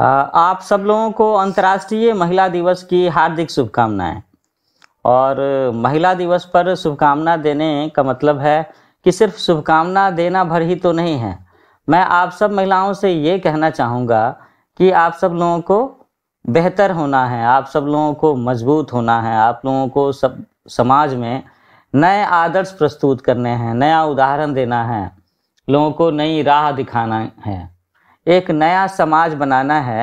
आप सब लोगों को अंतर्राष्ट्रीय महिला दिवस की हार्दिक शुभकामनाएं और महिला दिवस पर शुभकामना देने का मतलब है कि सिर्फ शुभकामना देना भर ही तो नहीं है मैं आप सब महिलाओं से ये कहना चाहूँगा कि आप सब लोगों को बेहतर होना है आप सब लोगों को मजबूत होना है आप लोगों को सब समाज में नए आदर्श प्रस्तुत करने हैं नया उदाहरण देना है लोगों को नई राह दिखाना है एक नया समाज बनाना है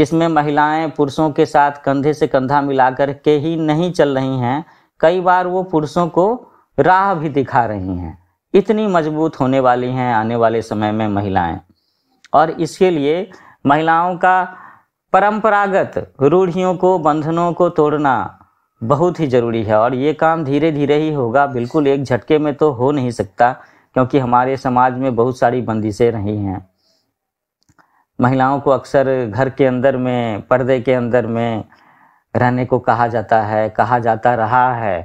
जिसमें महिलाएं पुरुषों के साथ कंधे से कंधा मिलाकर के ही नहीं चल रही हैं कई बार वो पुरुषों को राह भी दिखा रही हैं इतनी मजबूत होने वाली हैं आने वाले समय में महिलाएं और इसके लिए महिलाओं का परंपरागत रूढ़ियों को बंधनों को तोड़ना बहुत ही ज़रूरी है और ये काम धीरे धीरे ही होगा बिल्कुल एक झटके में तो हो नहीं सकता क्योंकि हमारे समाज में बहुत सारी बंदिशें रही हैं महिलाओं को अक्सर घर के अंदर में पर्दे के अंदर में रहने को कहा जाता है कहा जाता रहा है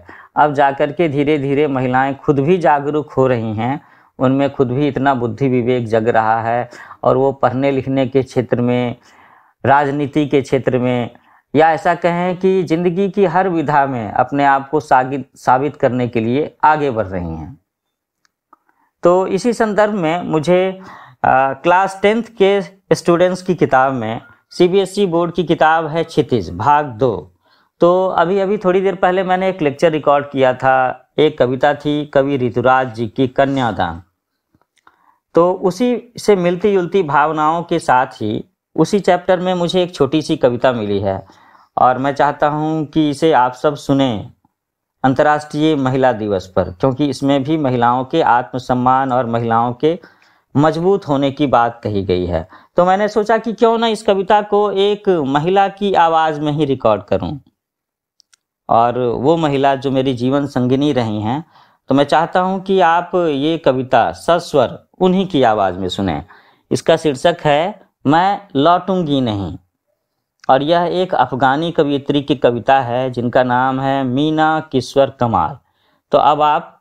अब जाकर के धीरे धीरे महिलाएं खुद भी जागरूक हो रही हैं उनमें खुद भी इतना बुद्धि विवेक जग रहा है और वो पढ़ने लिखने के क्षेत्र में राजनीति के क्षेत्र में या ऐसा कहें कि ज़िंदगी की हर विधा में अपने आप को साबित करने के लिए आगे बढ़ रही हैं तो इसी संदर्भ में मुझे आ, क्लास टेंथ के स्टूडेंट्स की किताब में सीबीएसई e बोर्ड की किताब है क्षितिज भाग दो तो अभी अभी थोड़ी देर पहले मैंने एक लेक्चर रिकॉर्ड किया था एक कविता थी कवि ऋतुराज जी की कन्यादान तो उसी से मिलती जुलती भावनाओं के साथ ही उसी चैप्टर में मुझे एक छोटी सी कविता मिली है और मैं चाहता हूँ कि इसे आप सब सुने अंतर्राष्ट्रीय महिला दिवस पर क्योंकि इसमें भी महिलाओं के आत्मसम्मान और महिलाओं के मजबूत होने की बात कही गई है तो मैंने सोचा कि क्यों ना इस कविता को एक महिला की आवाज़ में ही रिकॉर्ड करूं और वो महिला जो मेरी जीवन संगिनी रही हैं तो मैं चाहता हूं कि आप ये कविता सस्वर उन्हीं की आवाज़ में सुने इसका शीर्षक है मैं लौटूंगी नहीं और यह एक अफ़गानी कवियत्री की कविता है जिनका नाम है मीना किश्वर कमाल तो अब आप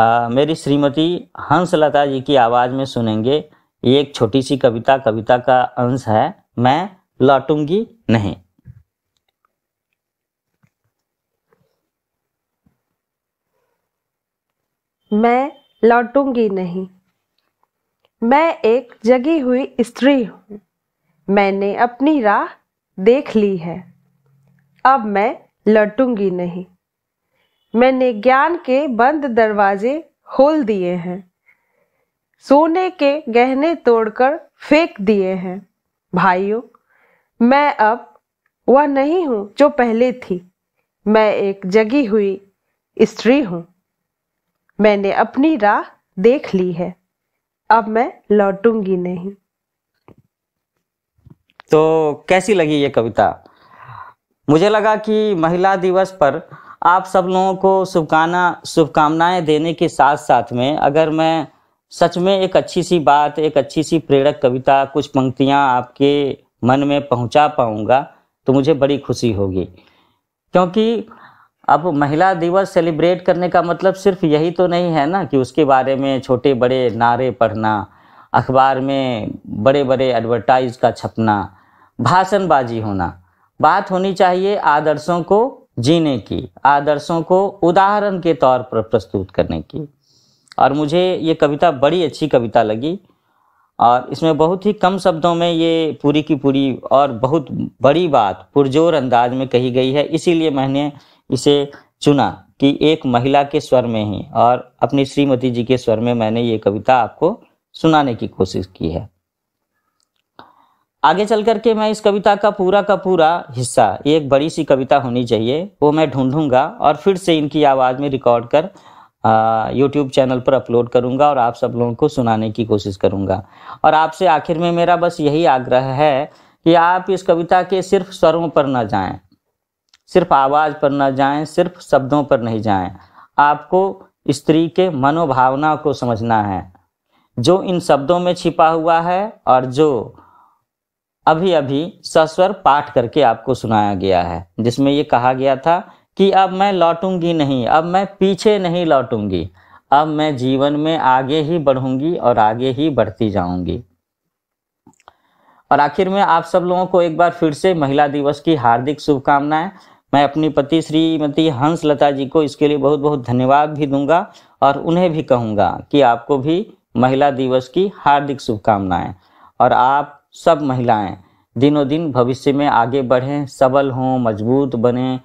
आ, मेरी श्रीमती हंसलता जी की आवाज़ में सुनेंगे ये एक छोटी सी कविता कविता का अंश है मैं लौटूंगी नहीं मैं लौटूंगी नहीं मैं एक जगी हुई स्त्री हूं मैंने अपनी राह देख ली है अब मैं लौटूंगी नहीं मैंने ज्ञान के बंद दरवाजे खोल दिए हैं सोने के गहने तोड़कर फेंक दिए हैं भाइयों मैं अब वह नहीं हूं जो पहले थी मैं एक जगी हुई स्त्री हूं मैंने अपनी राह देख ली है अब मैं लौटूंगी नहीं तो कैसी लगी ये कविता मुझे लगा कि महिला दिवस पर आप सब लोगों को शुभकामना शुभकामनाएं देने के साथ साथ में अगर मैं सच में एक अच्छी सी बात एक अच्छी सी प्रेरक कविता कुछ पंक्तियां आपके मन में पहुंचा पाऊंगा तो मुझे बड़ी खुशी होगी क्योंकि अब महिला दिवस सेलिब्रेट करने का मतलब सिर्फ यही तो नहीं है ना कि उसके बारे में छोटे बड़े नारे पढ़ना अखबार में बड़े बड़े एडवर्टाइज का छपना भाषणबाजी होना बात होनी चाहिए आदर्शों को जीने की आदर्शों को उदाहरण के तौर पर प्रस्तुत करने की और मुझे ये कविता बड़ी अच्छी कविता लगी और इसमें बहुत ही कम शब्दों में ये पूरी की पूरी और बहुत बड़ी बात पुरजोर अंदाज में कही गई है इसीलिए मैंने इसे चुना कि एक महिला के स्वर में ही और अपनी श्रीमती जी के स्वर में मैंने ये कविता आपको सुनाने की कोशिश की है आगे चल करके मैं इस कविता का पूरा का पूरा हिस्सा एक बड़ी सी कविता होनी चाहिए वो मैं ढूंढूंगा और फिर से इनकी आवाज़ में रिकॉर्ड कर यूट्यूब चैनल पर अपलोड करूंगा और आप सब लोगों को सुनाने की कोशिश करूंगा और आपसे आखिर में मेरा बस यही आग्रह है कि आप इस कविता के सिर्फ स्वरों पर ना जाएं सिर्फ आवाज़ पर ना जाएं सिर्फ शब्दों पर नहीं जाएं आपको स्त्री के मनोभावना को समझना है जो इन शब्दों में छिपा हुआ है और जो अभी अभी सस्वर पाठ करके आपको सुनाया गया है जिसमें ये कहा गया था कि अब मैं लौटूंगी नहीं अब मैं पीछे नहीं लौटूंगी अब मैं जीवन में आगे ही बढ़ूंगी और आगे ही बढ़ती जाऊंगी और आखिर में आप सब लोगों को एक बार फिर से महिला दिवस की हार्दिक शुभकामनाएं मैं अपनी पति श्रीमती हंस लता जी को इसके लिए बहुत बहुत धन्यवाद भी दूंगा और उन्हें भी कहूंगा कि आपको भी महिला दिवस की हार्दिक शुभकामनाएं और आप सब महिलाएं दिनों दिन भविष्य में आगे बढ़ें सबल हों मजबूत बने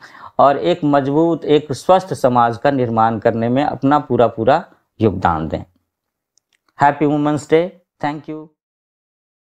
और एक मजबूत एक स्वस्थ समाज का निर्माण करने में अपना पूरा पूरा योगदान दें happy women's day thank you